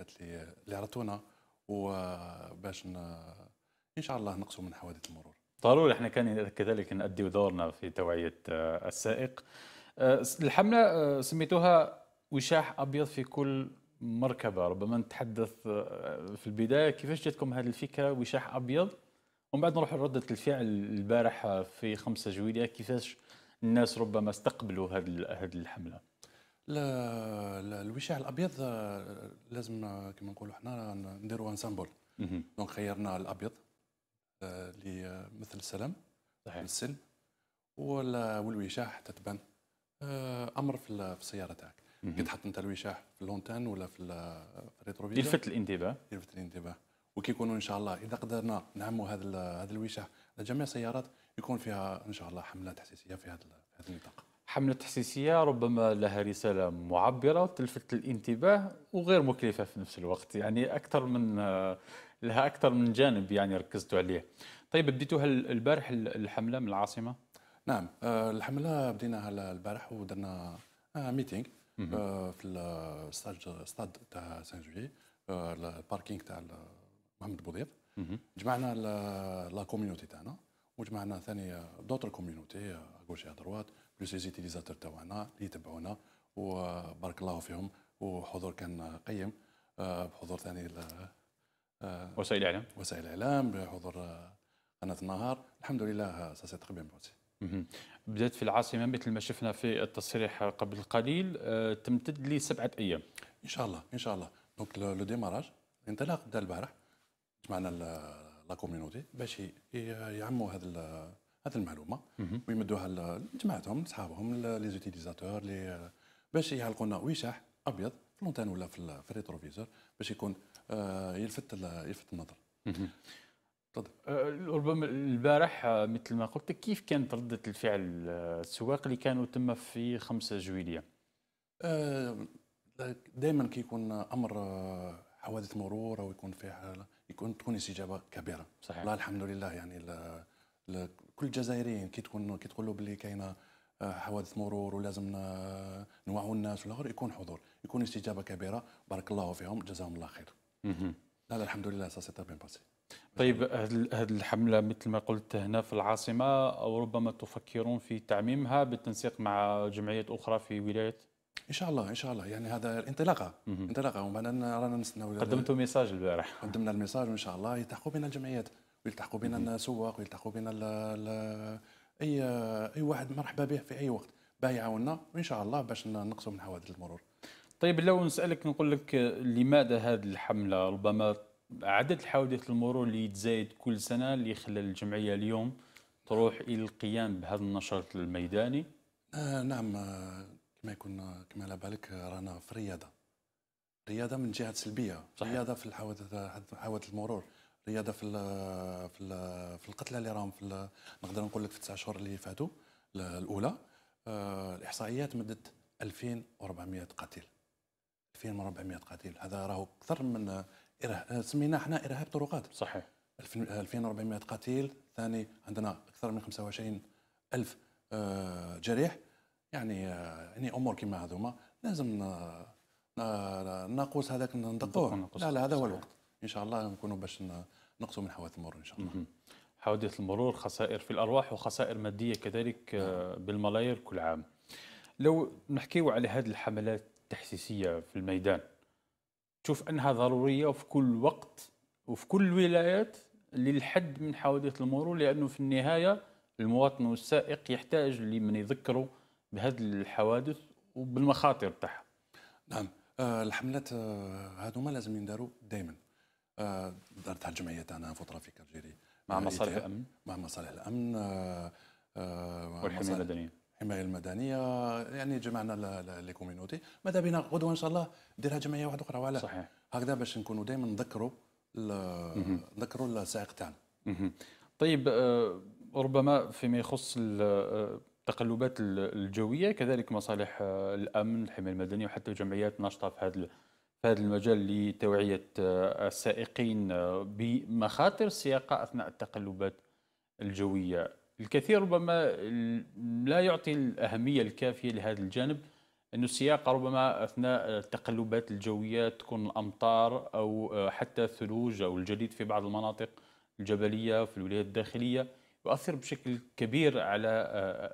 الوقفات اللي اللي عرضتونا وباش ان شاء الله نقصوا من حوادث المرور ضروري احنا كان كذلك نؤدي دورنا في توعيه آه، السائق آه، الحمله آه، سميتوها وشاح ابيض في كل مركبه ربما نتحدث في البدايه كيفاش جاتكم هذه الفكره وشاح ابيض ومن بعد نروح لرده الفعل البارحة في 5 جويليه كيفاش الناس ربما استقبلوا هذه الحمله الوشاع الابيض آه، لازم آه، كما نقولوا حنا نديروا ان سامبول دونك خيرنا الابيض آه، اللي مثل السلام صحيح السلم والوشاح حتى تبان امر في السياره تاعك كي تحط انت الوشاح في اللونتان ولا في الريتروفيزور يلفت الانتباه يلفت الانتباه وكيكونوا ان شاء الله اذا قدرنا نعموا هذا هذا الوشاح على جميع السيارات يكون فيها ان شاء الله حملات تحسيسيه في هذا في هذا النطاق حملة تحسيسية ربما لها رسالة معبرة تلفت الانتباه وغير مكلفة في نفس الوقت يعني أكثر من لها أكثر من جانب يعني ركزتوا عليه طيب بديتوها البارح الحملة من العاصمة؟ نعم آه، الحملة بديناها البارح ودرنا آه، ميتينغ آه، في الستاد تاع سان جوي الباركينغ تاع محمد بوضيف جمعنا لا كوميونيتي تاعنا وجمعنا ثاني دوتر كوميونيتي اغوش ادروات بلوس سي زيتيليزاتور تاعنا اللي يتبعونا وبارك الله فيهم وحضور كان قيم آه، بحضور ثاني آه، وسائل الاعلام وسائل الاعلام بحضور آه، قناه النهار الحمد لله سي تري بيان بدات في العاصمه مثل ما شفنا في التصريح قبل قليل تمتد لسبعه ايام ان شاء الله ان شاء الله دونك لو ديماراج الانطلاق بدا البارح جمعنا لا كوميونيتي باش يعموا هذا هذه المعلومه ويمدوها لجماعتهم صحابهم لي زوتيليزاتور لي باش يعلقوا لنا وشاح ابيض في لونتان ولا في الريتروفيزور باش يكون آه، يلفت يلفت النظر تفضل أه، ربما البارح آه، مثل ما قلت كيف كانت ردة الفعل السواق اللي كانوا تم في 5 جويلية دائما كيكون امر حوادث مرور او يكون فيها يكون تكون استجابه كبيره صحيح. الله الحمد لله يعني كل جزائريين كي تكون كي تقول له باللي كاينه آه، حوادث مرور ولازم نوعوا الناس ولا يكون حضور يكون استجابه كبيره بارك الله فيهم جزاهم الله خير لا لا الحمد لله سا سي بيان باسي طيب هذه الحملة مثل ما قلت هنا في العاصمة أو ربما تفكرون في تعميمها بالتنسيق مع جمعيات أخرى في ولاية ان شاء الله ان شاء الله يعني هذا انطلاقه انطلاقه ومعنا رانا نستناو قدمتوا ميساج البارح قدمنا الميساج وان شاء الله يلتحقوا بنا الجمعيات ويلتحقوا بنا السواق ويلتحقوا بنا اي اي واحد مرحبا به في اي وقت باه يعاوننا وان شاء الله باش نقصوا من حوادث المرور طيب لو نسالك نقول لك لماذا هذه الحمله ربما عدد الحوادث المرور اللي يتزايد كل سنه اللي خلى الجمعيه اليوم تروح الى القيام بهذا النشاط الميداني آه نعم آه، كما يكون كما على بالك رانا في الرياضه رياضه من جهه سلبيه صحيح. رياضه في الحوادث حوادث المرور رياضه في في في القتلى اللي راهم في نقدر نقول لك في التسع شهور اللي فاتوا الاولى آه، الاحصائيات مدت 2400 قتيل 2400 قتيل هذا راهو اكثر من آه، سمينا احنا ارهاب طرقات صحيح 2400 آه، قتيل ثاني عندنا اكثر من 25 الف جريح يعني يعني امور كما هذوما لازم ناقوس هذاك ندقوه لا لا هذا هو الوقت ان شاء الله نكونوا باش نقصوا من حوادث المرور ان شاء الله حوادث المرور خسائر في الارواح وخسائر ماديه كذلك آه، نعم. بالملايير كل عام لو نحكيو على هذه الحملات التحسيسيه في الميدان تشوف انها ضروريه وفي كل وقت وفي كل الولايات للحد من حوادث المرور لانه في النهايه المواطن والسائق يحتاج لمن يذكره بهذه الحوادث وبالمخاطر تاعها نعم آه، الحملات هذوما آه، لازم ينداروا دائما آه، دارت هالجمعيه تاعنا فتره في كالجيري مع مصالح الامن مع مصالح الامن آه، آه، والحمايه المدنيه الحمايه المدنيه يعني جمعنا لي كوميونيتي ماذا بينا غدوه ان شاء الله ديرها جمعيه واحده اخرى وعلاه صحيح هكذا باش نكونوا دائما نذكروا نذكروا السائق تاعنا طيب ربما فيما يخص التقلبات الجويه كذلك مصالح الامن الحمايه المدنيه وحتى الجمعيات ناشطه في هذا في هذا المجال لتوعية آه، السائقين آه، بمخاطر السياقة أثناء التقلبات الجوية الكثير ربما لا يعطي الأهمية الكافية لهذا الجانب أن السياقة ربما أثناء التقلبات الجوية تكون الأمطار أو آه، حتى الثلوج أو الجليد في بعض المناطق الجبلية في الولايات الداخلية يؤثر بشكل كبير على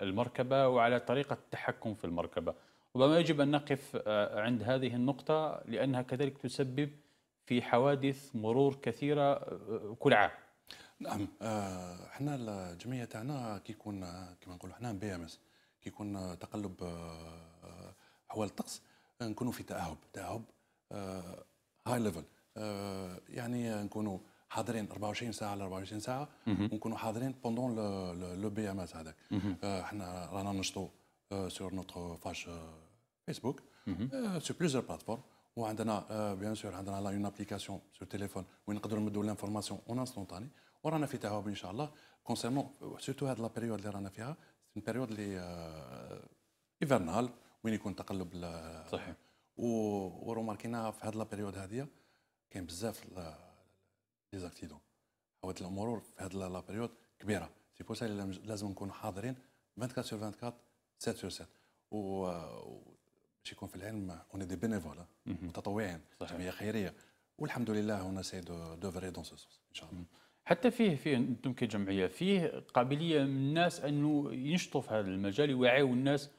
المركبة وعلى طريقة التحكم في المركبة ربما يجب أن نقف آه، عند هذه النقطة لأنها كذلك تسبب في حوادث مرور كثيرة آه، كل عام نعم آه، احنا الجمعيه تاعنا كي يكون كما نقولوا احنا بي ام اس كي يكون تقلب احوال الطقس نكونوا في تاهب تاهب هاي ليفل يعني نكونوا حاضرين 24 ساعه على 24 ساعه ونكونوا حاضرين بوندون لو بي ام اس هذاك احنا رانا نشطوا Euh, sur notre page euh, Facebook, mhm. euh, sur plusieurs plateformes. وعندنا بيان سور عندنا لا اون ابليكاسيون سور تيليفون وين نقدروا نمدوا لانفورماسيون اون انستونتاني ورانا في تعاون ان شاء الله كونسيرنون سيرتو هاد لا بيريود اللي رانا فيها اون بيريود اللي ايفرنال وين يكون تقلب صحيح وروماركينا في هاد لا بيريود هاديه كاين بزاف ديزاكتيدون حوادث المرور في هاد لا بيريود كبيره سي بو لازم نكونوا حاضرين 24 سور 24 7 سور 7 و باش يكون في العلم اون دي بينيفول متطوعين جمعيه خيريه والحمد لله هنا سي دوفري دون سو سونس ان شاء الله حتى فيه فيه انتم كجمعيه فيه قابليه من الناس انه ينشطوا في هذا المجال ويوعيوا الناس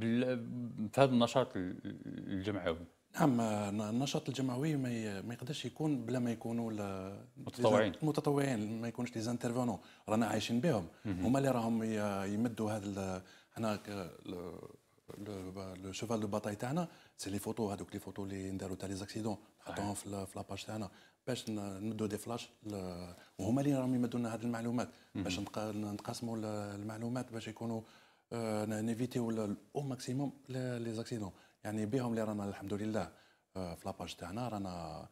في هذا النشاط الجمعوي نعم النشاط الجمعوي ما يقدرش يكون بلا ما يكونوا المتطوعين المتطوعين ما يكونش لي زانترفونون رانا عايشين بهم هما اللي راهم يمدوا هذا انا لو لو شيفال دو باتاي تاعنا سي لي فوتو هذوك لي فوتو لي ندارو تاع لي زاكسيدون نحطوهم في لاباج تاعنا باش نمدو دي فلاش وهما اللي راهم يمدونا لنا هذه المعلومات باش نقاسموا المعلومات باش يكونوا نيفيتيو او ماكسيموم لي زاكسيدون يعني بهم اللي رانا الحمد لله في لاباج تاعنا رانا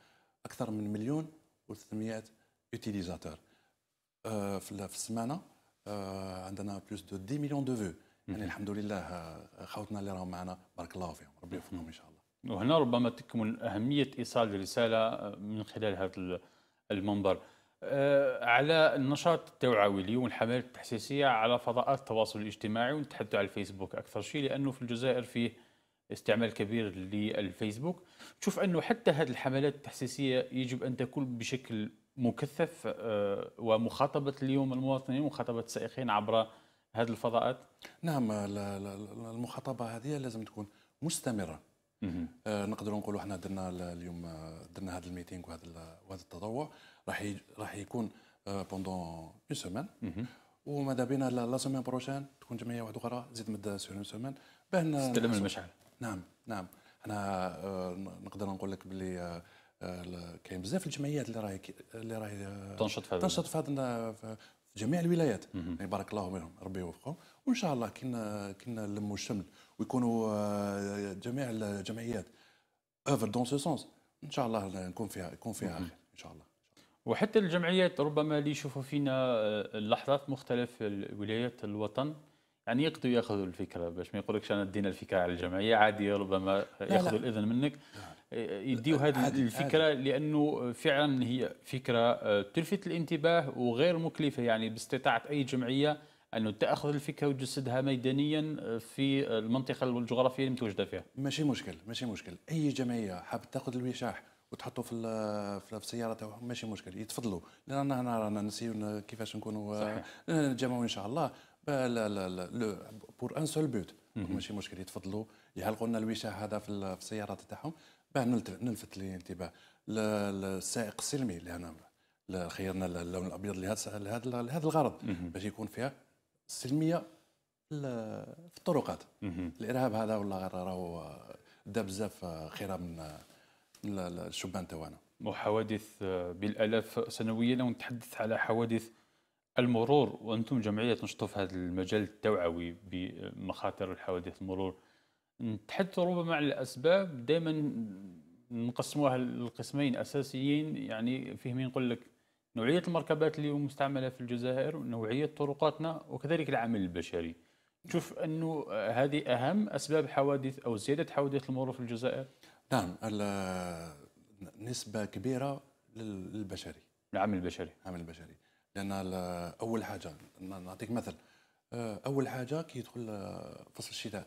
اكثر من مليون و300 يوتيليزاتور في السمانه عندنا بلوس دو 10 مليون دو فيو يعني الحمد لله آه، خوتنا اللي راهم معنا بارك الله فيهم ربي يوفقهم ان شاء الله وهنا ربما تكمن اهميه ايصال الرساله آه، من خلال هذا المنبر آه، على النشاط التوعوي اليوم الحملات التحسيسيه على فضاءات التواصل الاجتماعي ونتحدث على الفيسبوك اكثر شيء لانه في الجزائر فيه استعمال كبير للفيسبوك تشوف انه حتى هذه الحملات التحسيسيه يجب ان تكون بشكل مكثف ومخاطبه اليوم المواطنين ومخاطبه السائقين عبر هذه الفضاءات؟ نعم المخاطبه هذه لازم تكون مستمره آه نقولوا احنا درنا اليوم آه، درنا هذا الميتينغ وهذا وهذا التطوع راح راح يكون بوندون اون سومان وماذا بينا لا سومان بروشان تكون جمعيه واحده اخرى زيد مدة سور اون سومان باه تستلم المشعل نعم نعم احنا آه، نقدر نقول لك بلي آه، كاين بزاف الجمعيات اللي راهي اللي راهي تنشط في هذا تنشط في هذا في جميع الولايات يعني بارك الله فيهم ربي يوفقهم وان شاء الله كنا كنا نلموا الشمل ويكونوا آه، جميع الجمعيات اوفر دون سو سونس ان شاء الله نكون فيها يكون فيها خير ان شاء الله وحتى الجمعيات ربما اللي يشوفوا فينا آه، اللحظات مختلف ولايات الوطن يعني يقدروا ياخذوا الفكره باش ما يقولكش انا ادينا الفكره على الجمعيه عادي ربما ياخذوا الاذن منك نعم. يديوا هذه الفكره عادل. لانه فعلا هي فكره آه، تلفت الانتباه وغير مكلفه يعني باستطاعه اي جمعيه انه تاخذ الفكره وتجسدها ميدانيا آه، في المنطقه الجغرافيه اللي متواجده فيها. ماشي مشكل ماشي مشكل، اي جمعيه حاب تاخذ الوشاح وتحطوا في في السياره ماشي مشكل يتفضلوا لان هنا رانا نسيو كيفاش نكونوا آه، نتجمعوا ان شاء الله لا لا لا بور ان سول بوت ماشي مشكل يتفضلوا يعلقوا لنا الوشاح هذا في السيارات تاعهم باه نلفت الانتباه السائق السلمي اللي انا خيرنا اللون الابيض لهذا لهذا لهذا الغرض باش يكون فيها السلميه في الطرقات الارهاب هذا ولا راهو آه، دا بزاف خيره آه، من آه، الشبان تاعنا وحوادث بالالاف سنويا لو نتحدث على حوادث المرور وانتم جمعيه تنشطوا في هذا المجال التوعوي بمخاطر الحوادث المرور نتحدث ربما عن الاسباب دائما نقسموها لقسمين اساسيين يعني فيهم نقول لك نوعيه المركبات اللي مستعمله في الجزائر ونوعيه طرقاتنا وكذلك العامل البشري تشوف انه هذه اهم اسباب حوادث او زياده حوادث المرور في الجزائر نعم نسبه كبيره للبشري العامل البشري العامل البشري لان اول حاجه نعطيك مثل آه، اول حاجه كي يدخل آه، فصل الشتاء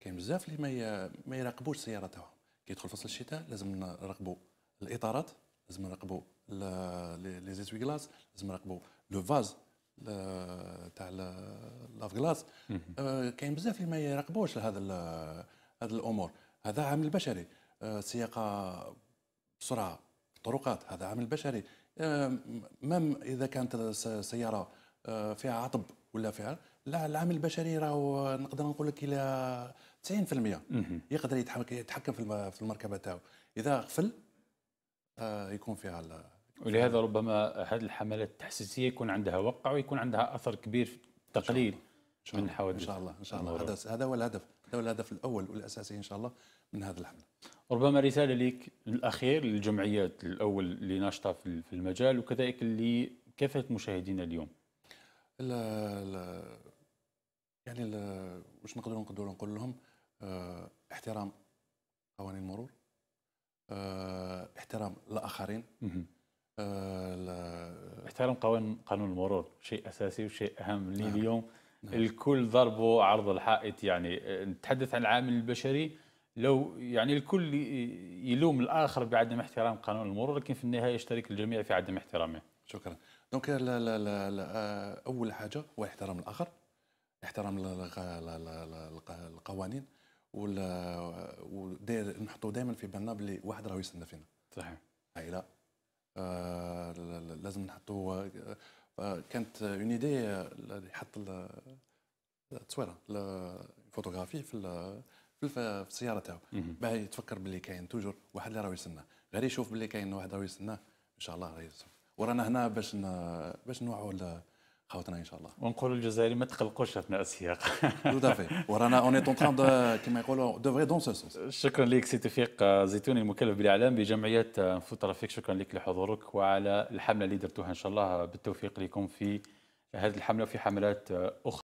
كاين بزاف اللي ما ما يراقبوش سياراتهم كي يدخل فصل الشتاء لازم نراقبوا الاطارات لازم نراقبوا لي زيتوي كلاص لازم نراقبوا لو فاز تاع لاف كلاص آه، كاين بزاف اللي ما يراقبوش هذا هذه الامور هذا عامل بشري السياقه بسرعه الطرقات هذا عامل بشري مام اذا كانت السياره آه، فيها عطب ولا فيها لا العامل البشري راهو نقدر نقول لك الى 90% يقدر يتحكم في المركبه تاعو اذا غفل آه، يكون فيها ولهذا ربما هذه الحملات التحسيسيه يكون عندها وقع ويكون عندها اثر كبير في التقليل من حول ان شاء الله ان شاء الله هذا هذا هو الهدف هذا هو الهدف الاول والاساسي ان شاء الله من هذا الحمل ربما رساله لك الاخير للجمعيات الاول اللي ناشطه في المجال وكذلك اللي كافه مشاهدينا اليوم لا لا يعني لا واش نقدروا نقدروا نقول لهم اه احترام قوانين المرور اه احترام الاخرين آه، احترام قوانين قانون المرور شيء اساسي وشيء اهم لي آه. اليوم نعم. الكل ضربه عرض الحائط يعني آه، نتحدث عن العامل البشري لو يعني الكل يلوم الاخر بعدم احترام قانون المرور لكن في النهايه يشترك الجميع في عدم احترامه شكرا دونك لا لا لا لا آه، اول حاجه هو احترام الاخر احترام القوانين آه، وداير نحطوا دائما في بالنا بلي واحد راه يستنى فينا صحيح عائله آه لازم نحطوا كانت اون ايدي آه، اللي حط آه، التصويره الفوتوغرافي في في السياره تاعو باه يتفكر باللي كاين توجور واحد اللي راه يسناه غير يشوف باللي كاين واحد راه يسناه ان شاء الله راه ورانا هنا باش باش نوعوا قهوتنا ان شاء الله ونقولوا الجزائري ما تقلقوش اثناء السياق دافي ورانا اوني اون تران كيما يقولوا فري دون سونس شكرا لك سي توفيق آه، زيتوني المكلف بالاعلام بجمعيه آه، فوت ترافيك شكرا لك لحضورك وعلى الحمله اللي درتوها ان شاء الله بالتوفيق لكم في هذه الحمله وفي حملات آه، اخرى